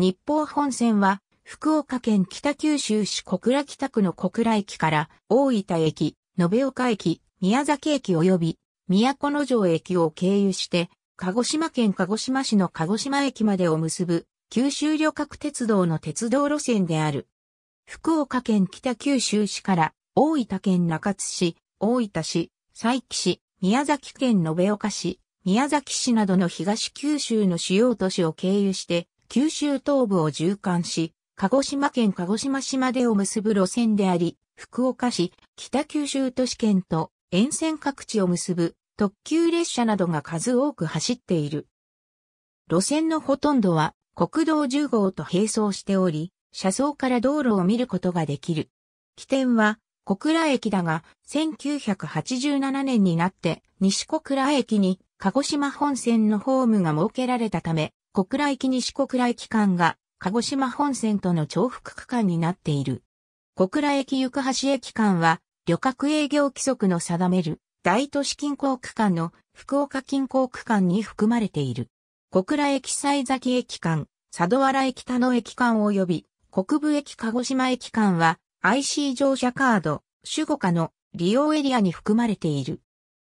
日報本線は、福岡県北九州市小倉北区の小倉駅から大分駅、延岡駅、宮崎駅及び都城駅を経由して、鹿児島県鹿児島市の鹿児島駅までを結ぶ九州旅客鉄道の鉄道路線である。福岡県北九州市から大分県中津市、大分市、佐伯市、宮崎県延岡市、宮崎市などの東九州の主要都市を経由して九州東部を縦貫し、鹿児島県鹿児島市までを結ぶ路線であり、福岡市、北九州都市圏と沿線各地を結ぶ特急列車などが数多く走っている。路線のほとんどは国道10号と並走しており、車窓から道路を見ることができる。起点は小倉駅だが、1987年になって西小倉駅に鹿児島本線のホームが設けられたため、小倉駅西小倉駅間が鹿児島本線との重複区間になっている。小倉駅行橋駅間は旅客営業規則の定める大都市近郊区間の福岡近郊区間に含まれている。小倉駅西崎駅間、佐渡原駅田野駅間及び国部駅鹿児島駅間は IC 乗車カード、主語下の利用エリアに含まれている。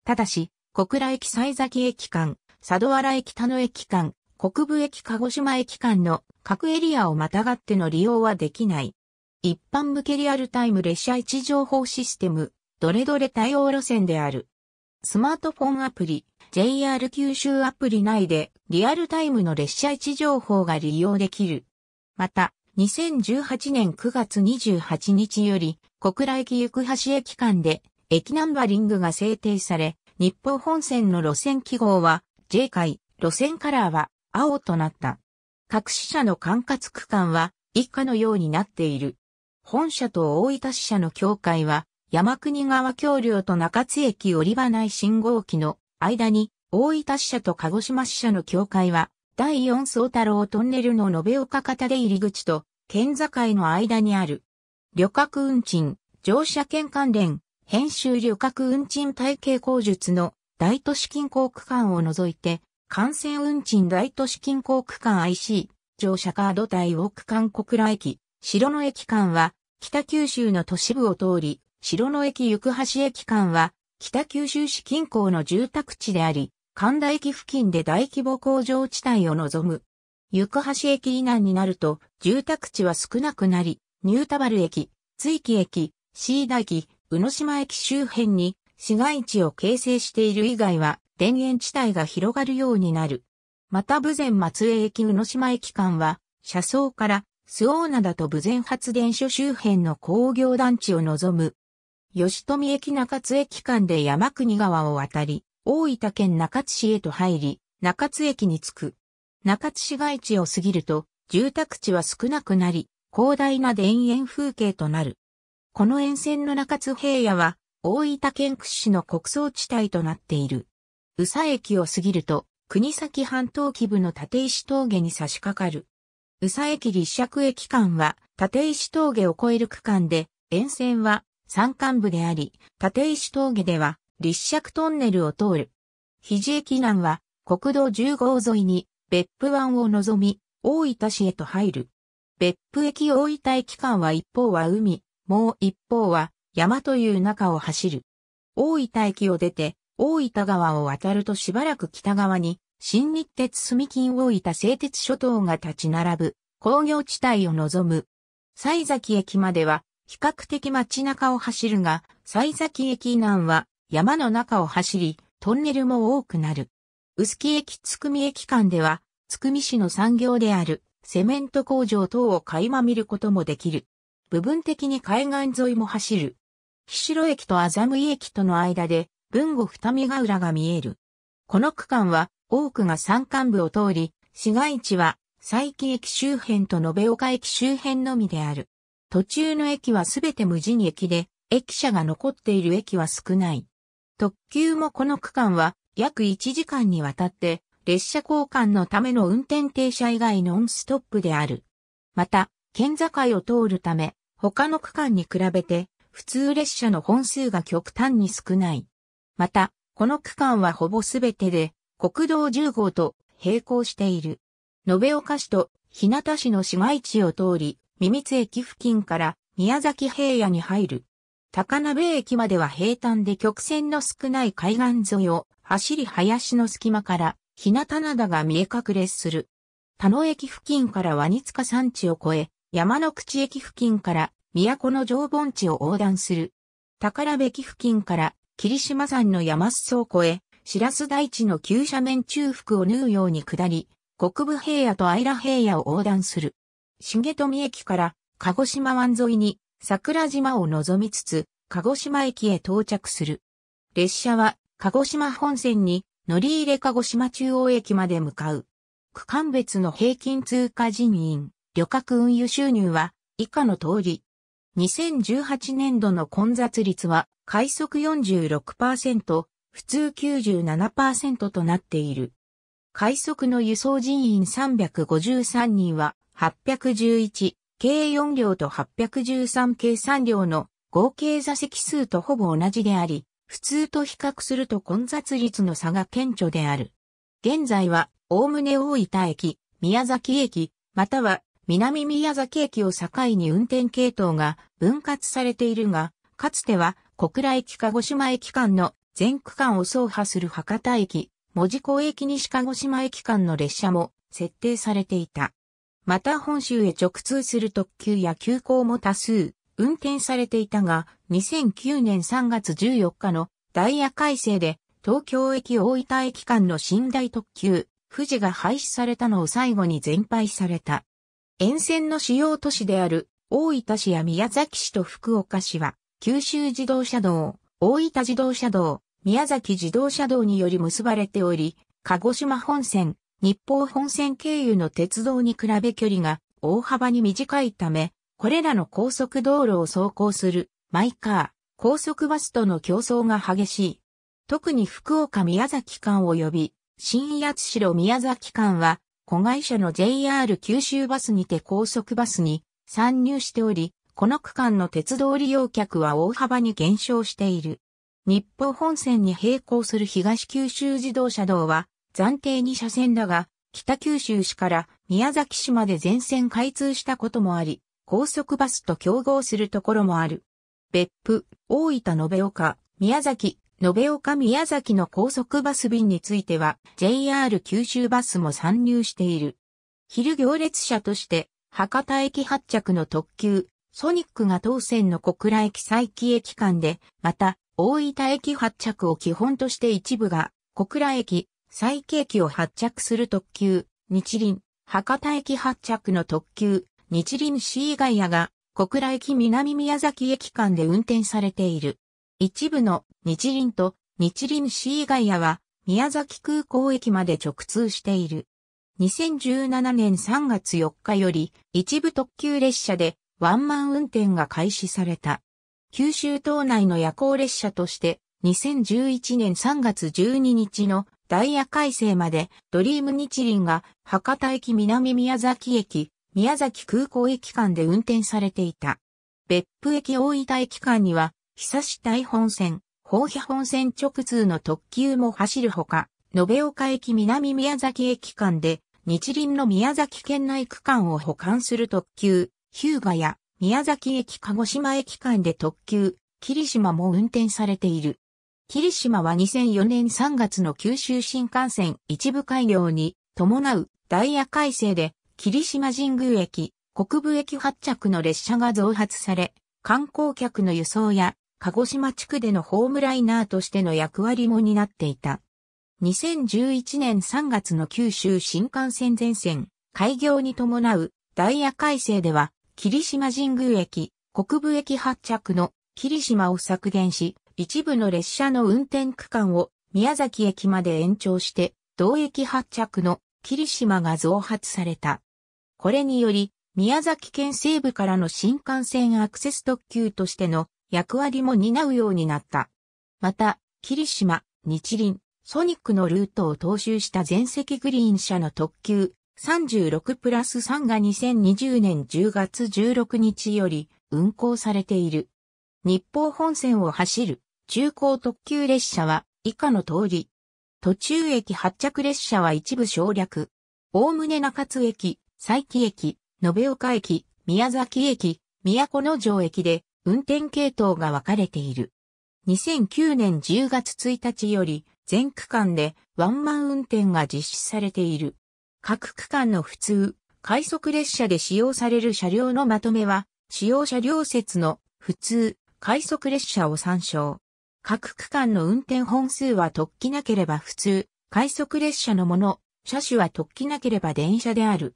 ただし、小倉駅西崎駅間、佐渡原駅田野駅間、国部駅鹿児島駅間の各エリアをまたがっての利用はできない。一般向けリアルタイム列車位置情報システム、どれどれ対応路線である。スマートフォンアプリ、JR 九州アプリ内でリアルタイムの列車位置情報が利用できる。また、2018年9月28日より、小倉駅行橋駅間で、駅ナンバリングが制定され、日報本線の路線記号は、J 回、路線カラーは、青となった。各支社の管轄区間は以下のようになっている。本社と大分支社の境界は山国川橋梁と中津駅折場内信号機の間に大分支社と鹿児島支社の境界は第四総太郎トンネルの延岡方で入り口と県境の間にある。旅客運賃、乗車券関連、編集旅客運賃体系工術の大都市近郊区間を除いて幹線運賃大都市近郊区間 IC、乗車カード対応区間小倉駅、城野駅間は、北九州の都市部を通り、城野駅行橋駅間は、北九州市近郊の住宅地であり、神田駅付近で大規模工場地帯を望む。行橋駅以南になると、住宅地は少なくなり、ニュータバル駅、津域駅、シーダ駅、宇野島駅周辺に、市街地を形成している以外は、田園地帯が広がるようになる。また豊前松江駅宇野島駅間は、車窓からーナ灘と豊前発電所周辺の工業団地を望む。吉富駅中津駅間で山国川を渡り、大分県中津市へと入り、中津駅に着く。中津市街地を過ぎると、住宅地は少なくなり、広大な田園風景となる。この沿線の中津平野は、大分県屈指の穀倉地帯となっている。宇佐駅を過ぎると、国崎半島基部の立石峠に差し掛かる。宇佐駅立石駅間は、立石峠を越える区間で、沿線は山間部であり、立石峠では立石トンネルを通る。肘駅南は国道10号沿いに別府湾を望み、大分市へと入る。別府駅大分駅間は一方は海、もう一方は山という中を走る。大分駅を出て、大分川を渡るとしばらく北側に、新日鉄住金大分製鉄諸島が立ち並ぶ工業地帯を望む。西崎駅までは比較的街中を走るが、西崎駅南は山の中を走り、トンネルも多くなる。臼杵駅津久美駅間では、津久美市の産業であるセメント工場等を垣間見ることもできる。部分的に海岸沿いも走る。岸路駅と麻布井駅との間で文後二見ヶ浦が見える。この区間は多くが山間部を通り、市街地は佐伯駅周辺と延岡駅周辺のみである。途中の駅はすべて無人駅で、駅舎が残っている駅は少ない。特急もこの区間は約1時間にわたって列車交換のための運転停車以外ノンストップである。また、県境を通るため、他の区間に比べて普通列車の本数が極端に少ない。また、この区間はほぼすべてで国道10号と並行している。延岡市と日向市の市街地を通り、三津駅付近から宮崎平野に入る。高鍋駅までは平坦で曲線の少ない海岸沿いを走り林の隙間から日向灘が見え隠れする。田野駅付近からワニ塚山地を越え、山の口駅付近から都の常盆地を横断する。宝部駅付近から霧島山の山裾を越え、白洲大地の急斜面中腹を縫うように下り、国部平野と愛良平野を横断する。重富駅から鹿児島湾沿いに桜島を望みつつ、鹿児島駅へ到着する。列車は鹿児島本線に乗り入れ鹿児島中央駅まで向かう。区間別の平均通過人員、旅客運輸収入は以下の通り。2018年度の混雑率は、快速46%、普通97%となっている。快速の輸送人員353人は、811、計4両と813計3両の合計座席数とほぼ同じであり、普通と比較すると混雑率の差が顕著である。現在は、おおむね大分駅、宮崎駅、または南宮崎駅を境に運転系統が分割されているが、かつては小倉駅鹿児島駅間の全区間を走破する博多駅、門司港駅西鹿児島駅間の列車も設定されていた。また本州へ直通する特急や急行も多数運転されていたが、2009年3月14日のダイヤ改正で東京駅大分駅間の寝台特急、富士が廃止されたのを最後に全廃された。沿線の主要都市である大分市や宮崎市と福岡市は、九州自動車道、大分自動車道、宮崎自動車道により結ばれており、鹿児島本線、日報本線経由の鉄道に比べ距離が大幅に短いため、これらの高速道路を走行するマイカー、高速バスとの競争が激しい。特に福岡宮崎間及び、新八代宮崎間は子会社の JR 九州バスにて高速バスに参入しており、この区間の鉄道利用客は大幅に減少している。日報本線に並行する東九州自動車道は暫定2車線だが、北九州市から宮崎市まで全線開通したこともあり、高速バスと競合するところもある。別府、大分延岡、宮崎、延岡宮崎の高速バス便については JR 九州バスも参入している。昼行列車として博多駅発着の特急ソニックが当線の小倉駅佐伯駅間で、また大分駅発着を基本として一部が小倉駅佐伯駅を発着する特急日輪博多駅発着の特急日輪 C ガイアが小倉駅南宮崎駅間で運転されている。一部の日輪と日輪市以外アは宮崎空港駅まで直通している。2017年3月4日より一部特急列車でワンマン運転が開始された。九州島内の夜行列車として2011年3月12日のダイヤ改正までドリーム日輪が博多駅南宮崎駅、宮崎空港駅間で運転されていた。別府駅大分駅間には久市大本線、宝庇本線直通の特急も走るほか、延岡駅南宮崎駅間で、日輪の宮崎県内区間を保管する特急、日向や宮崎駅鹿児島駅間で特急、霧島も運転されている。霧島は2004年3月の九州新幹線一部開業に伴うダイヤ改正で霧島神宮駅、国部駅発着の列車が増発され、観光客の輸送や鹿児島地区でのホームライナーとしての役割も担っていた。2011年3月の九州新幹線全線、開業に伴うダイヤ改正では、霧島神宮駅、国部駅発着の霧島を削減し、一部の列車の運転区間を宮崎駅まで延長して、同駅発着の霧島が増発された。これにより、宮崎県西部からの新幹線アクセス特急としての役割も担うようになった。また、霧島、日輪、ソニックのルートを踏襲した全席グリーン車の特急36プラス3が2020年10月16日より運行されている。日報本線を走る中高特急列車は以下の通り。途中駅発着列車は一部省略。おおむね中津駅、佐伯駅、延岡駅、宮崎駅、都城駅で運転系統が分かれている。2009年10月1日より全区間でワンマン運転が実施されている。各区間の普通、快速列車で使用される車両のまとめは、使用車両説の普通、快速列車を参照。各区間の運転本数は突起なければ普通、快速列車のもの、車種は突起なければ電車である。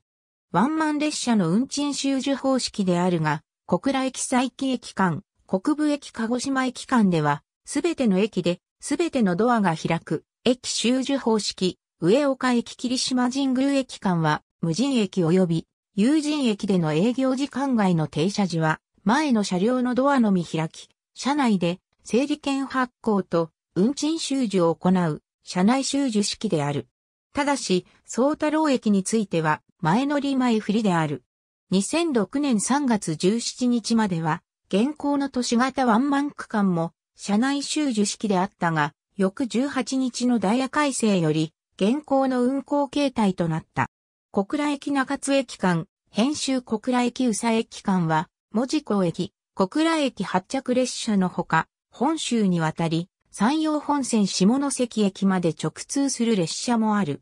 ワンマン列車の運賃収受方式であるが、小倉駅佐伯駅間、国部駅鹿児島駅間では、すべての駅で、すべてのドアが開く、駅周受方式、上岡駅霧島神宮駅間は、無人駅及び、有人駅での営業時間外の停車時は、前の車両のドアのみ開き、車内で、整理券発行と、運賃収受を行う、車内収受式である。ただし、総太郎駅については、前乗り前振りである。2006年3月17日までは、現行の都市型ワンマン区間も、社内収受式であったが、翌18日のダイヤ改正より、現行の運行形態となった。小倉駅中津駅間、編集小倉駅宇佐駅間は、文字港駅、小倉駅発着列車のほか、本州にわたり、山陽本線下関駅まで直通する列車もある。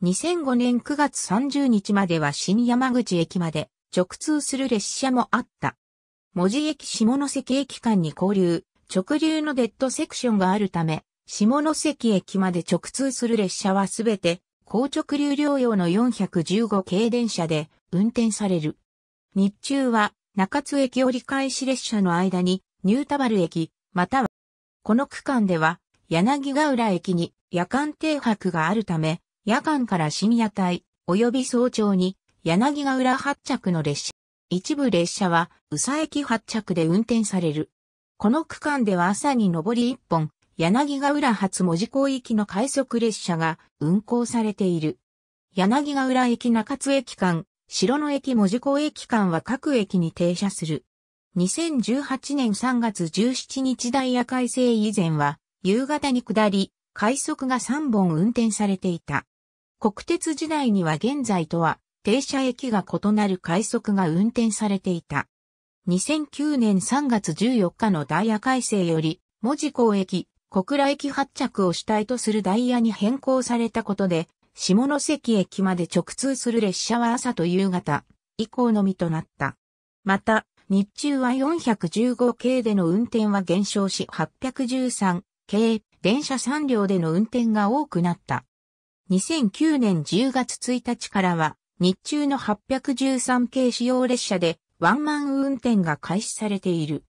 2005年9月30日までは新山口駅まで直通する列車もあった。文字駅下関駅間に交流、直流のデッドセクションがあるため、下関駅まで直通する列車はすべて高直流両用の415系電車で運転される。日中は中津駅折り返し列車の間にニュータバル駅、またはこの区間では柳ヶ浦駅に夜間停泊があるため、夜間から深夜帯、及び早朝に、柳ヶ浦発着の列車。一部列車は、宇佐駅発着で運転される。この区間では朝に上り一本、柳ヶ浦発文字港行きの快速列車が運行されている。柳ヶ浦駅中津駅間、城野駅文字港駅間は各駅に停車する。2018年3月17日ダイヤ改正以前は、夕方に下り、快速が3本運転されていた。国鉄時代には現在とは停車駅が異なる快速が運転されていた。2009年3月14日のダイヤ改正より、文字港駅、小倉駅発着を主体とするダイヤに変更されたことで、下関駅まで直通する列車は朝と夕方以降のみとなった。また、日中は415系での運転は減少し813系、電車3両での運転が多くなった。2009年10月1日からは、日中の813系使用列車でワンマン運転が開始されている。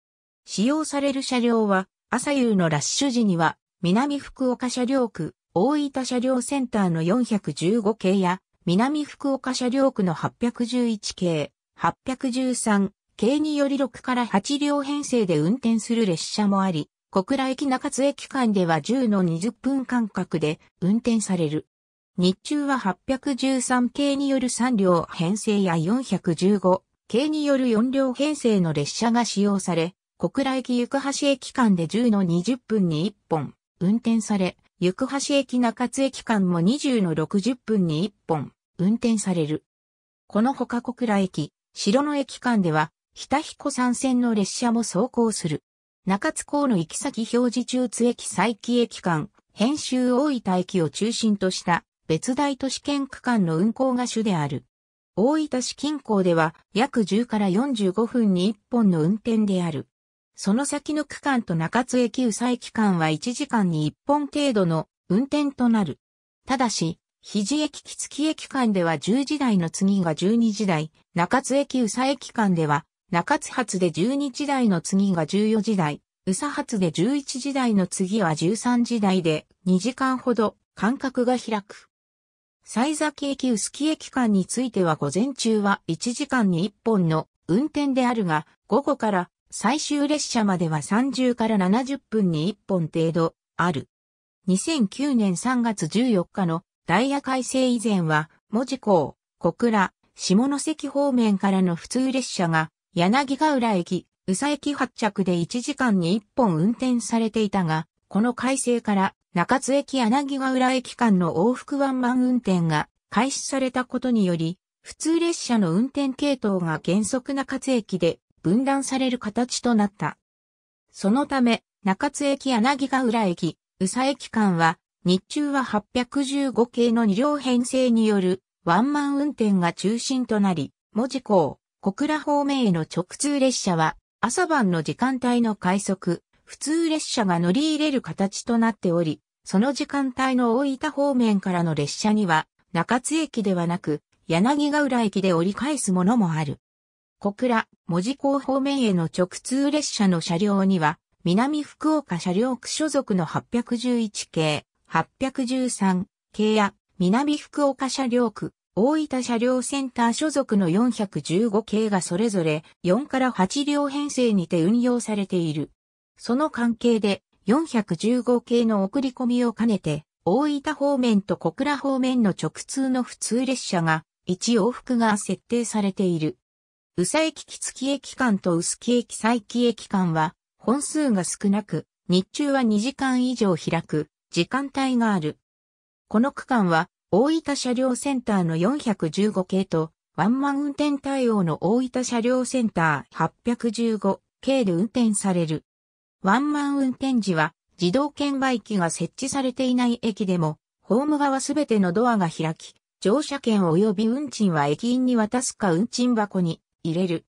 使用される車両は、朝夕のラッシュ時には、南福岡車両区、大分車両センターの415系や、南福岡車両区の811系、813系により6から8両編成で運転する列車もあり、小倉駅中津駅間では10の20分間隔で運転される。日中は813系による3両編成や415系による4両編成の列車が使用され、小倉駅行橋駅間で10の20分に1本運転され、行橋駅中津駅間も20の60分に1本運転される。このほか小倉駅、城野駅間では、日田彦山線の列車も走行する。中津港の行き先表示中津駅再起駅間、編集大分駅を中心とした別大都市圏区間の運行が主である。大分市近郊では約10から45分に1本の運転である。その先の区間と中津駅宇佐駅間は1時間に1本程度の運転となる。ただし、肘駅木月駅間では10時台の次が12時台、中津駅宇佐駅間では中津発で12時台の次が14時台、宇佐発で11時台の次は13時台で2時間ほど間隔が開く。西崎駅薄木駅間については午前中は1時間に1本の運転であるが、午後から最終列車までは30から70分に1本程度ある。2009年3月14日のダイヤ改正以前は、文字港、小倉、下関方面からの普通列車が柳ヶ浦駅、宇佐駅発着で1時間に1本運転されていたが、この改正から中津駅柳ヶ浦駅間の往復ワンマン運転が開始されたことにより、普通列車の運転系統が原則中津駅で分断される形となった。そのため、中津駅柳ヶ浦駅、宇佐駅間は、日中は815系の2両編成によるワンマン運転が中心となり、文字港、小倉方面への直通列車は、朝晩の時間帯の快速、普通列車が乗り入れる形となっており、その時間帯の大分方面からの列車には、中津駅ではなく、柳ヶ浦駅で折り返すものもある。小倉、門司港方面への直通列車の車両には、南福岡車両区所属の811系、813系や南福岡車両区、大分車両センター所属の415系がそれぞれ4から8両編成にて運用されている。その関係で415系の送り込みを兼ねて、大分方面と小倉方面の直通の普通列車が1往復が設定されている。宇佐駅木月駅間と臼木駅佐伯駅間は本数が少なく、日中は2時間以上開く時間帯がある。この区間は大分車両センターの415系と、ワンマン運転対応の大分車両センター815系で運転される。ワンマン運転時は、自動券売機が設置されていない駅でも、ホーム側すべてのドアが開き、乗車券及び運賃は駅員に渡すか運賃箱に入れる。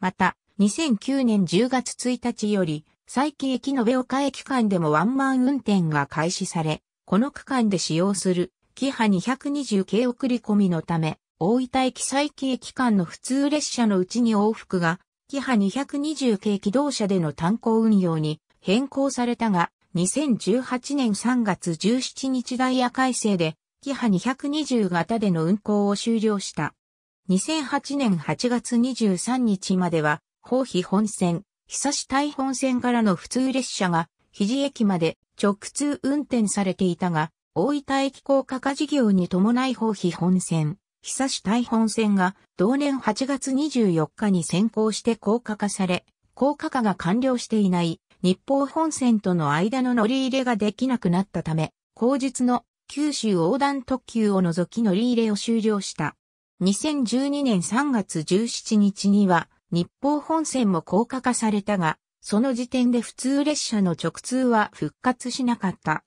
また、2009年10月1日より、最近駅延岡駅間でもワンマン運転が開始され、この区間で使用するキハ220系送り込みのため、大分駅最帰駅間の普通列車のうちに往復が、キハ220系機動車での単行運用に変更されたが、2018年3月17日ダイヤ改正で、キハ220型での運行を終了した。2008年8月23日までは、宝庇本線、久し台本線からの普通列車が、肘駅まで直通運転されていたが、大分駅高架化事業に伴い法費本線、久市大本線が同年8月24日に先行して高架化され、高架化が完了していない日報本線との間の乗り入れができなくなったため、後日の九州横断特急を除き乗り入れを終了した。2012年3月17日には日報本線も高架化されたが、その時点で普通列車の直通は復活しなかった。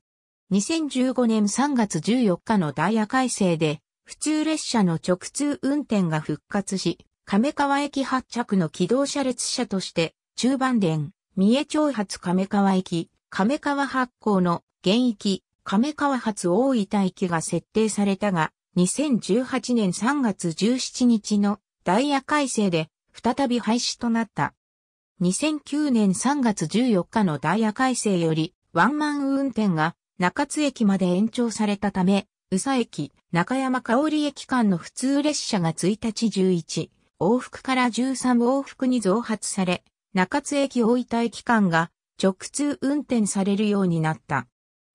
2015年3月14日のダイヤ改正で、普通列車の直通運転が復活し、亀川駅発着の機動車列車として、中盤電、三重町発亀川駅、亀川発行の現役、亀川発大分駅が設定されたが、2018年3月17日のダイヤ改正で再び廃止となった。2009年3月14日のダイヤ改正よりワンマン運転が中津駅まで延長されたため、宇佐駅、中山香織駅間の普通列車が1日11往復から13往復に増発され、中津駅大分駅間が直通運転されるようになった。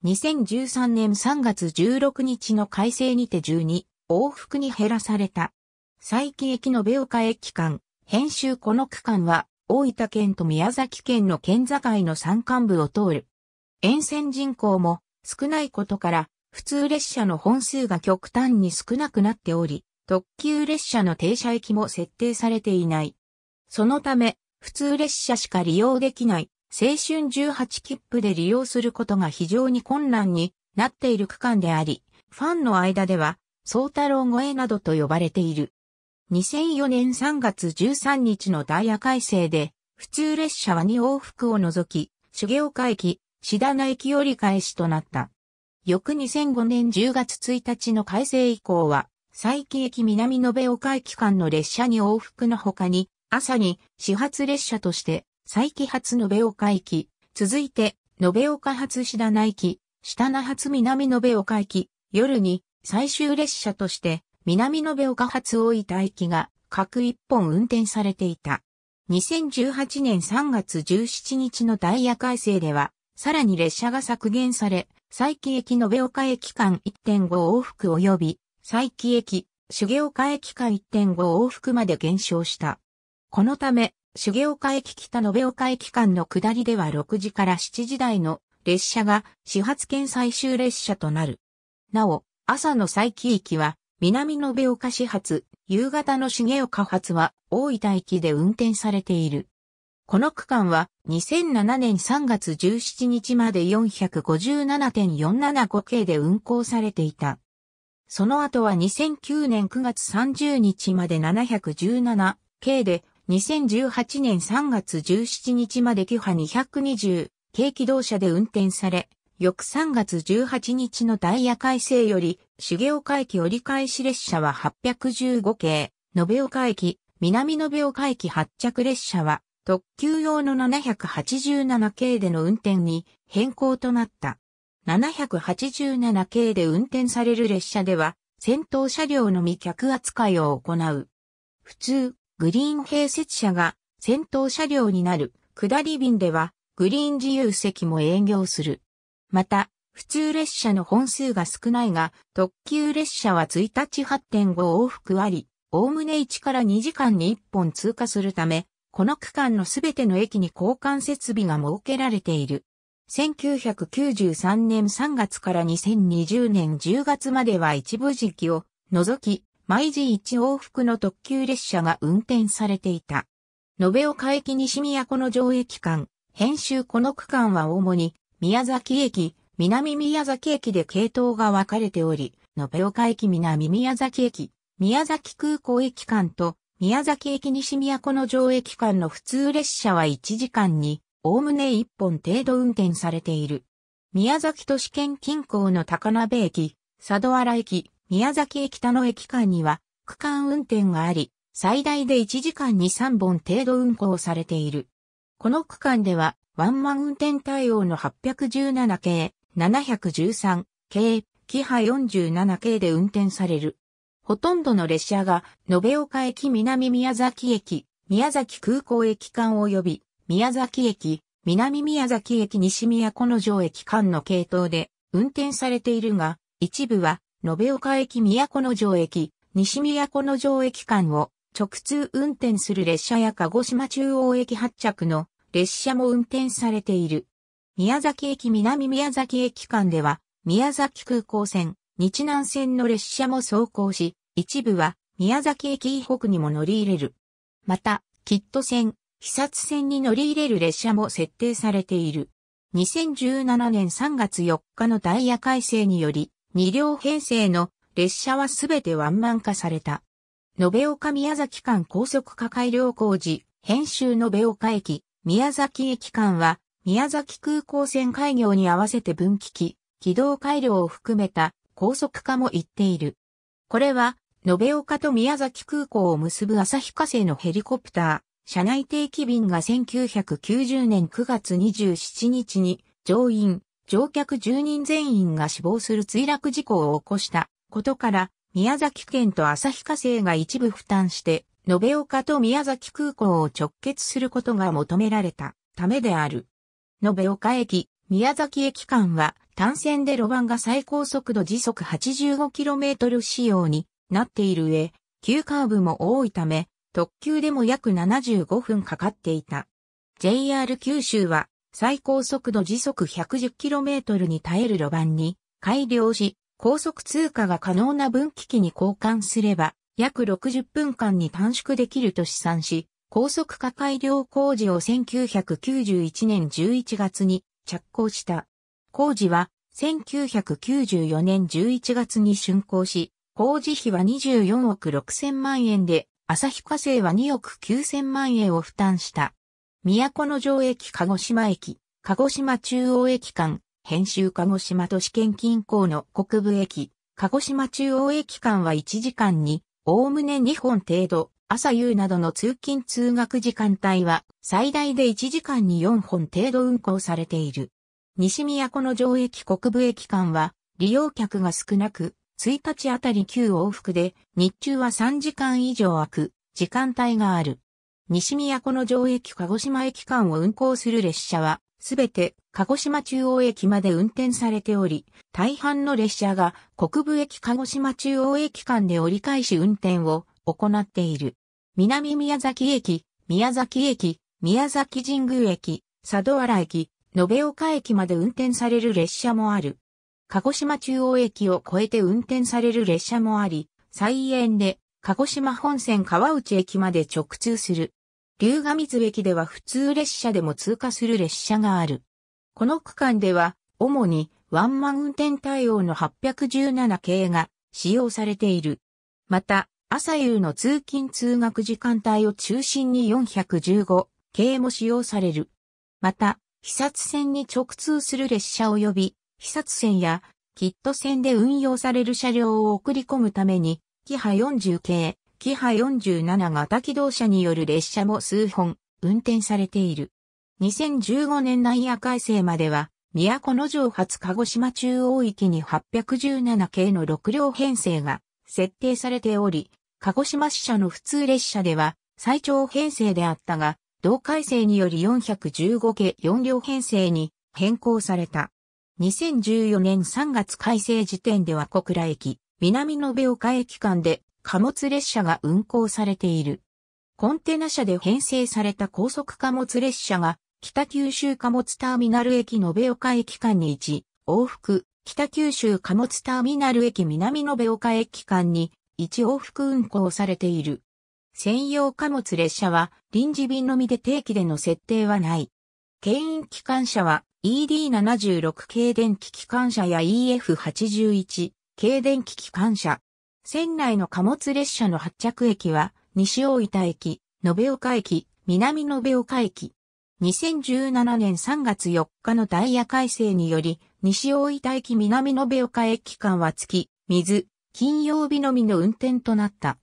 2013年3月16日の改正にて12往復に減らされた。佐伯駅の部岡駅間、編集この区間は大分県と宮崎県の県境の山間部を通る。沿線人口も少ないことから、普通列車の本数が極端に少なくなっており、特急列車の停車駅も設定されていない。そのため、普通列車しか利用できない、青春18切符で利用することが非常に困難になっている区間であり、ファンの間では、総太郎越えなどと呼ばれている。2004年3月13日のダイヤ改正で、普通列車は2往復を除き、修行岡駅、シダナ駅折り返しとなった。翌2005年10月1日の改正以降は、佐伯駅南延岡駅間の列車に往復の他に、朝に始発列車として、佐伯発延岡駅、続いて、延岡発シダナ駅、下那発南延岡駅、夜に最終列車として、南延岡発大分駅が各一本運転されていた。2018年3月17日のダイヤ改正では、さらに列車が削減され、佐伯駅延岡駅間1.5往復及び、佐伯駅、重岡駅間1.5往復まで減少した。このため、重岡駅北延岡駅間の下りでは6時から7時台の列車が始発券最終列車となる。なお、朝の佐伯駅は、南延岡始発、夕方の重岡発は大分駅で運転されている。この区間は2007年3月17日まで457.475系で運行されていた。その後は2009年9月30日まで717系で2018年3月17日までキハ220軽機動車で運転され、翌3月18日のダイヤ改正より、重岡駅折り返し列車は815系、延岡駅、南延岡駅発着列車は特急用の787系での運転に変更となった。787系で運転される列車では、先頭車両のみ客扱いを行う。普通、グリーン併設車が先頭車両になる下り便では、グリーン自由席も営業する。また、普通列車の本数が少ないが、特急列車は1日8.5往復あり、おおむね1から2時間に1本通過するため、この区間のすべての駅に交換設備が設けられている。1993年3月から2020年10月までは一部時期を除き、毎時一往復の特急列車が運転されていた。延岡駅西宮この上駅間、編集この区間は主に宮崎駅、南宮崎駅で系統が分かれており、延岡駅南宮崎駅、宮崎空港駅間と宮崎駅西宮古の上駅間の普通列車は1時間に、おおむね1本程度運転されている。宮崎都市圏近郊の高鍋駅、佐渡原駅、宮崎駅田野駅間には、区間運転があり、最大で1時間に3本程度運行されている。この区間では、ワンマン運転対応の817系、713系、キハ47系で運転される。ほとんどの列車が、延岡駅南宮崎駅、宮崎空港駅間及び、宮崎駅、南宮崎駅西宮古の城駅間の系統で運転されているが、一部は、延岡駅宮古の城駅、西宮古の城駅間を直通運転する列車や鹿児島中央駅発着の列車も運転されている。宮崎駅南宮崎駅間では、宮崎空港線、日南線の列車も走行し、一部は宮崎駅以北にも乗り入れる。また、キット線、被殺線に乗り入れる列車も設定されている。2017年3月4日のダイヤ改正により、2両編成の列車はすべてワンマン化された。延岡宮崎間高速化改良工事、編集延岡駅、宮崎駅間は、宮崎空港線開業に合わせて分岐機、軌道改良を含めた高速化も言っている。これは、延岡と宮崎空港を結ぶ旭化成のヘリコプター、車内定期便が1990年9月27日に乗員、乗客10人全員が死亡する墜落事故を起こしたことから、宮崎県と旭化成が一部負担して、延岡と宮崎空港を直結することが求められたためである。延岡駅、宮崎駅間は単線で路盤が最高速度時速 85km 仕様になっている上、急カーブも多いため、特急でも約75分かかっていた。JR 九州は最高速度時速 110km に耐える路盤に改良し、高速通過が可能な分岐器に交換すれば、約60分間に短縮できると試算し、高速化改良工事を1991年11月に着工した。工事は1994年11月に竣工し、工事費は24億6千万円で、旭化成は2億9千万円を負担した。都城駅鹿児島駅、鹿児島中央駅間、編集鹿児島都市圏近郊の国部駅、鹿児島中央駅間は1時間に、おおむね2本程度、朝夕などの通勤通学時間帯は最大で1時間に4本程度運行されている。西宮古の城駅国部駅間は、利用客が少なく、1日あたり9往復で、日中は3時間以上空く、時間帯がある。西宮古の城駅鹿児島駅間を運行する列車は、すべて鹿児島中央駅まで運転されており、大半の列車が国部駅鹿児島中央駅間で折り返し運転を行っている。南宮崎駅、宮崎駅、宮崎神宮駅、佐渡原駅、延岡駅まで運転される列車もある。鹿児島中央駅を越えて運転される列車もあり、再延で鹿児島本線川内駅まで直通する。龍ヶ水駅では普通列車でも通過する列車がある。この区間では、主にワンマン運転対応の817系が使用されている。また、朝夕の通勤通学時間帯を中心に415系も使用される。また、被殺船に直通する列車及び、被殺船や、キット船で運用される車両を送り込むために、キハ40系、キハ47型機動車による列車も数本、運転されている。2015年内夜改正までは、都城発鹿児島中央域に817系の6両編成が設定されており、鹿児島支社の普通列車では最長編成であったが、同改正により415系4両編成に変更された。2014年3月改正時点では小倉駅、南延岡駅間で貨物列車が運行されている。コンテナ車で編成された高速貨物列車が北九州貨物ターミナル駅延岡駅間に1、往復、北九州貨物ターミナル駅南延岡駅間に1往復運行されている。専用貨物列車は臨時便のみで定期での設定はない。牽引機関車は ED76 軽電気機関車や EF81 軽電気機関車。線内の貨物列車の発着駅は西大分駅、延岡駅、南延岡駅。2017年3月4日のダイヤ改正により、西大分駅南延岡駅間は月、水、金曜日のみの運転となった。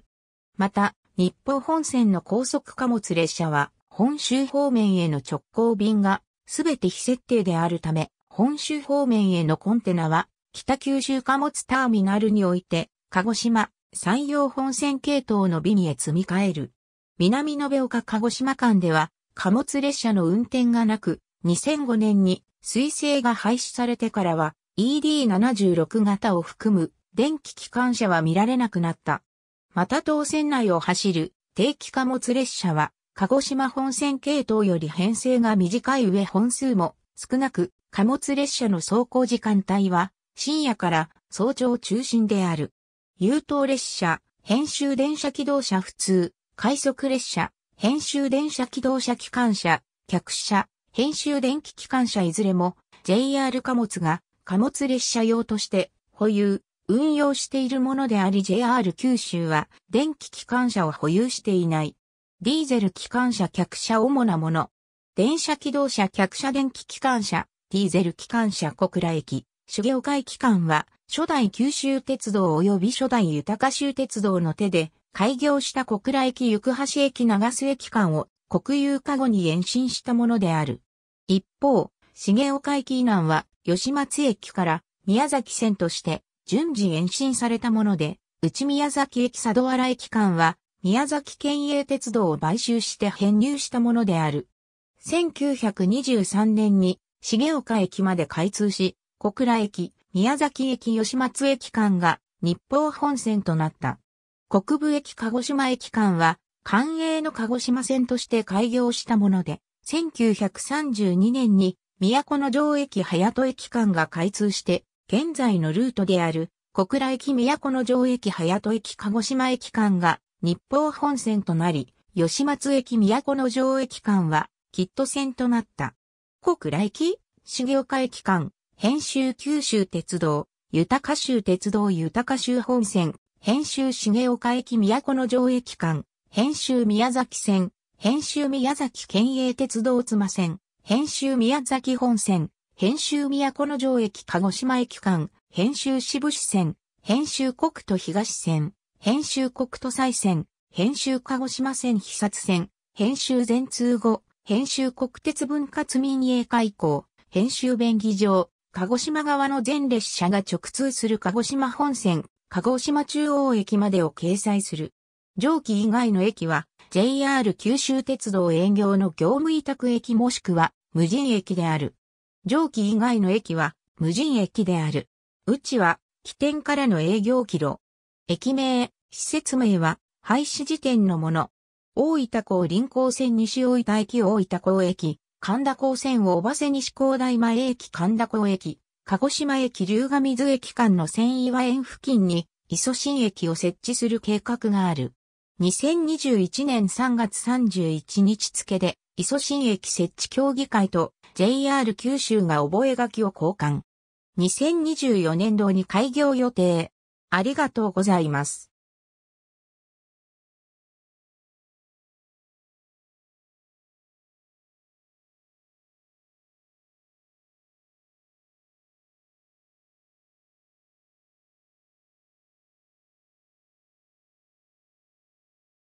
また、日報本線の高速貨物列車は、本州方面への直行便が、すべて非設定であるため、本州方面へのコンテナは、北九州貨物ターミナルにおいて、鹿児島、山陽本線系統の便へ積み替える。南延岡鹿児島間では、貨物列車の運転がなく、2005年に水星が廃止されてからは、ED76 型を含む電気機関車は見られなくなった。また当線内を走る定期貨物列車は、鹿児島本線系統より編成が短い上本数も少なく、貨物列車の走行時間帯は深夜から早朝中心である。優等列車、編集電車機動車普通、快速列車、編集電車機動車機関車、客車、編集電気機関車いずれも JR 貨物が貨物列車用として保有、運用しているものであり JR 九州は電気機関車を保有していない。ディーゼル機関車客車主なもの。電車機動車客車電気機関車、ディーゼル機関車小倉駅、主岡会機関は初代九州鉄道及び初代豊州鉄道の手で開業した小倉駅行橋駅長洲駅間を国有化後に延伸したものである。一方、重岡駅以南は吉松駅から宮崎線として順次延伸されたもので、内宮崎駅佐渡原駅間は、宮崎県営鉄道を買収して編入したものである。1923年に、重岡駅まで開通し、小倉駅、宮崎駅吉松駅間が日報本線となった。国部駅鹿児島駅間は、官営の鹿児島線として開業したもので、1932年に、都の城駅隼戸駅間が開通して、現在のルートである、小倉駅都城駅早戸駅鹿児島駅間が日報本線となり、吉松駅都城駅間は、キット線となった。小倉駅、重岡駅間、編集九州鉄道、豊州鉄道豊州本線、編集重岡駅都城駅間、編集宮崎線、編集宮崎県営鉄道妻線、編集宮崎本線、編集都城駅鹿児島駅間、編集渋部支線、編集国都東線、編集国都西線、編集鹿児島線被殺線、編集全通後、編集国鉄分割民営開港、編集便宜上、鹿児島側の全列車が直通する鹿児島本線、鹿児島中央駅までを掲載する。上記以外の駅は JR 九州鉄道営業の業務委託駅もしくは無人駅である。上記以外の駅は無人駅である。うちは起点からの営業キロ。駅名、施設名は廃止時点のもの。大分港臨港線西大分駅大分港駅、神田港線を小瀬西港大前駅神田港駅、鹿児島駅龍ヶ水駅間の千岩園付近に磯新駅を設置する計画がある。2021年3月31日付で、磯新駅設置協議会と JR 九州が覚書を交換。2024年度に開業予定。ありがとうございます。